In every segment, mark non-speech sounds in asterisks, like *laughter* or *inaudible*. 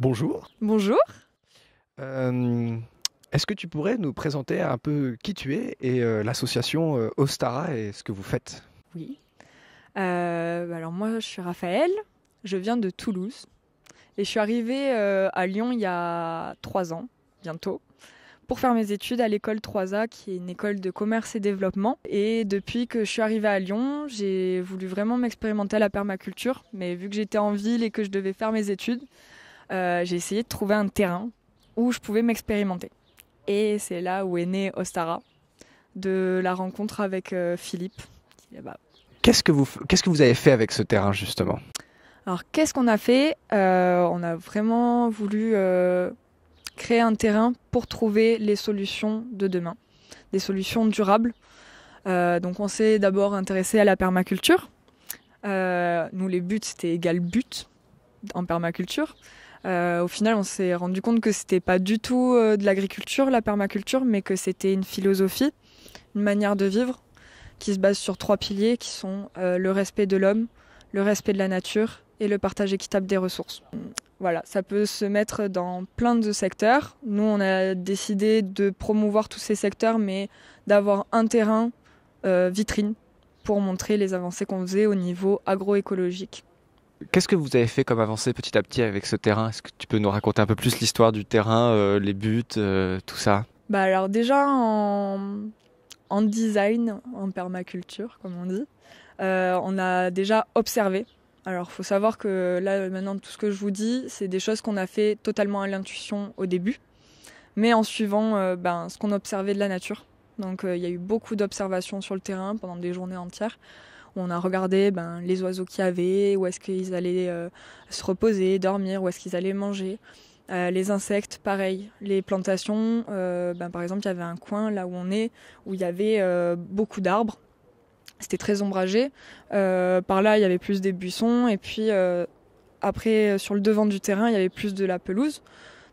Bonjour. Bonjour. Euh, est-ce que tu pourrais nous présenter un peu qui tu es et euh, l'association euh, Ostara et ce que vous faites Oui. Bah alors moi, je suis Raphaël, je viens de Toulouse et je suis arrivée à Lyon il y a trois ans, bientôt, pour faire mes études à l'école 3A, qui est une école de commerce et développement. Et depuis que je suis arrivée à Lyon, j'ai voulu vraiment m'expérimenter à la permaculture, mais vu que j'étais en ville et que je devais faire mes études, euh, j'ai essayé de trouver un terrain où je pouvais m'expérimenter. Et c'est là où est né Ostara, de la rencontre avec euh, Philippe, Qu'est-ce que, vous, que vous avez fait avec ce terrain, justement Alors, qu'est-ce qu'on a fait euh, On a vraiment voulu créer un terrain pour trouver les solutions de demain, des solutions durables. donc on s'est d'abord intéressé à la permaculture. nous les buts c'était égal but en permaculture. Euh, au final, on s'est rendu compte que ce n'était pas du tout euh, de l'agriculture, la permaculture, mais que c'était une philosophie, une manière de vivre qui se base sur trois piliers qui sont euh, le respect de l'homme, le respect de la nature et le partage équitable des ressources. Voilà, ça peut se mettre dans plein de secteurs. Nous, on a décidé de promouvoir tous ces secteurs, mais d'avoir un terrain vitrine pour montrer les avancées qu'on faisait au niveau agroécologique. Qu'est-ce que vous avez fait comme avancée petit à petit avec ce terrain Est-ce que tu peux nous raconter un peu plus l'histoire du terrain, euh, les buts, euh, tout ça Bah alors déjà en, design, en permaculture comme on dit, euh, on a déjà observé. Alors faut savoir que là maintenant tout ce que je vous dis, c'est des choses qu'on a fait totalement à l'intuition au début, mais en suivant ben, ce qu'on observait de la nature. Donc il y a eu beaucoup d'observations sur le terrain pendant des journées entières on a regardé ben, les oiseaux qu'il y avait, où est-ce qu'ils allaient euh, se reposer, dormir, où est-ce qu'ils allaient manger. Euh, les insectes, pareil. Les plantations, euh, ben, par exemple, il y avait un coin là où on est, où il y avait beaucoup d'arbres. C'était très ombragé. par là, il y avait plus des buissons. Et puis, après, sur le devant du terrain, il y avait plus de la pelouse.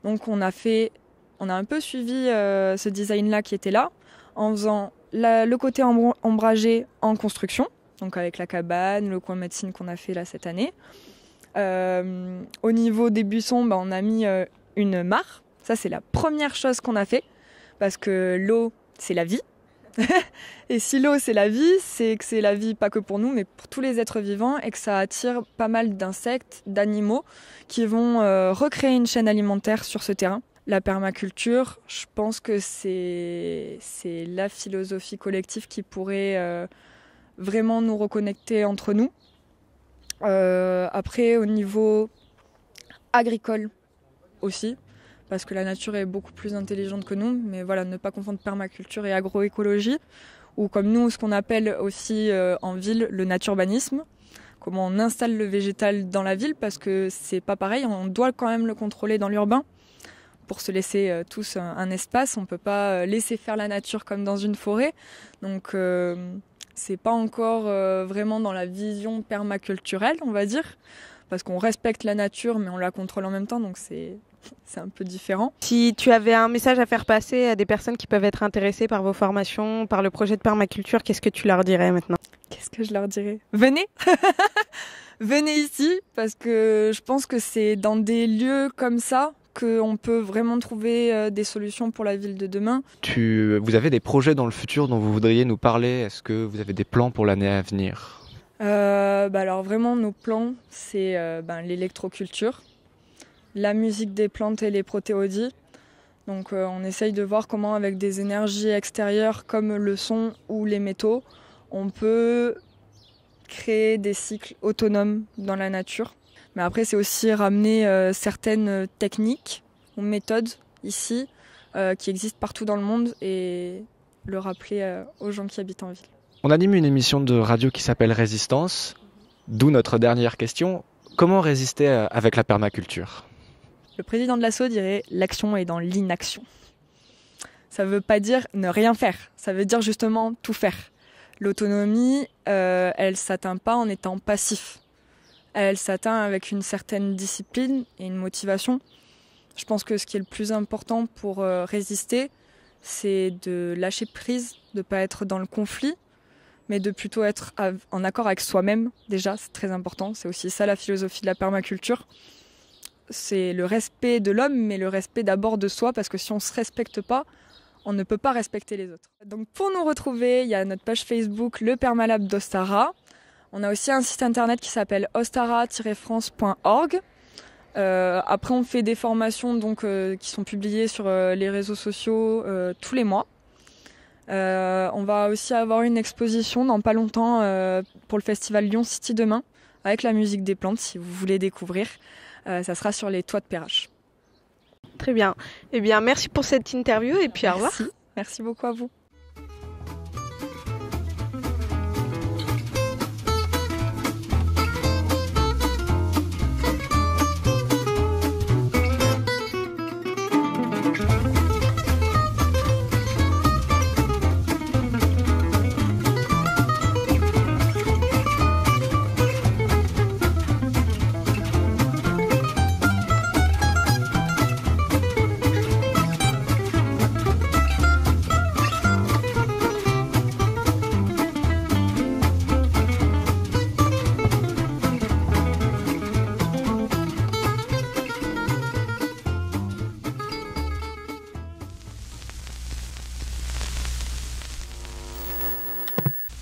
Donc, on a fait, on a un peu suivi ce design-là qui était là, en faisant le côté ombragé en construction donc avec la cabane, le coin médecine qu'on a fait là cette année. Euh, au niveau des buissons, bah, on a mis euh, une mare. Ça, c'est la première chose qu'on a fait parce que l'eau, c'est la vie. *laughs* et si l'eau, c'est la vie, c'est que c'est la vie pas que pour nous, mais pour tous les êtres vivants et que ça attire pas mal d'insectes, d'animaux qui vont euh, recréer une chaîne alimentaire sur ce terrain. La permaculture, je pense que c'est la philosophie collective qui pourrait vraiment nous reconnecter entre nous. Euh, après, au niveau agricole aussi, parce que la nature est beaucoup plus intelligente que nous, mais voilà, ne pas confondre permaculture et agroécologie, ou comme nous, ce qu'on appelle aussi euh, en ville le naturbanisme, comment on installe le végétal dans la ville, parce que c'est pas pareil, on doit quand même le contrôler dans l'urbain. Pour se laisser euh, tous un, espace, on ne peut pas laisser faire la nature comme dans une forêt. Donc, c'est pas encore euh, vraiment dans la vision permaculturelle, on va dire, parce qu'on respecte la nature mais on la contrôle en même temps, donc c'est *laughs* c'est un peu différent. Si tu avais un message à faire passer à des personnes qui peuvent être intéressées par vos formations, par le projet de permaculture, qu'est-ce que tu leur dirais maintenant Qu'est-ce que je leur dirais Venez *laughs* Venez ici parce que je pense que c'est dans des lieux comme ça qu'on peut vraiment trouver euh, des solutions pour la ville de demain. vous avez des projets dans le futur dont vous voudriez nous parler Est-ce que vous avez des plans pour l'année à venir euh, bah Alors vraiment, nos plans, c'est euh, ben, l'électroculture, la musique des plantes et les protéodies. Donc on essaye de voir comment avec des énergies extérieures comme le son ou les métaux, on peut créer des cycles autonomes dans la nature. Mais après, c'est aussi ramener euh, certaines euh, techniques ou méthodes ici euh, qui existent partout dans le monde et le rappeler aux gens qui habitent en ville. On anime une émission de radio qui s'appelle Résistance, d'où notre dernière question. Comment résister avec la permaculture Le président de l'assaut dirait l'action est dans l'inaction. Ça ne veut pas dire ne rien faire, ça veut dire justement tout faire. L'autonomie, elle s'atteint pas en étant passif elle s'atteint avec une certaine discipline et une motivation. Je pense que ce qui est le plus important pour euh, résister, c'est de lâcher prise, de ne pas être dans le conflit, mais de plutôt être en accord avec soi-même. Déjà, c'est très important. C'est aussi ça la philosophie de la permaculture. C'est le respect de l'homme, mais le respect d'abord de soi, parce que si on ne se respecte pas, on ne peut pas respecter les autres. Donc pour nous retrouver, il y a notre page Facebook Le Permalab d'Ostara. On a aussi un site internet qui s'appelle ostara-france.org. Euh, après, on fait des formations donc euh, qui sont publiées sur euh, les réseaux sociaux tous les mois. on va aussi avoir une exposition dans pas longtemps pour le festival Lyon City demain avec la musique des plantes si vous voulez découvrir. ça sera sur les toits de Perrache. Très bien. Eh bien, merci pour cette interview et puis au revoir. Merci beaucoup à vous.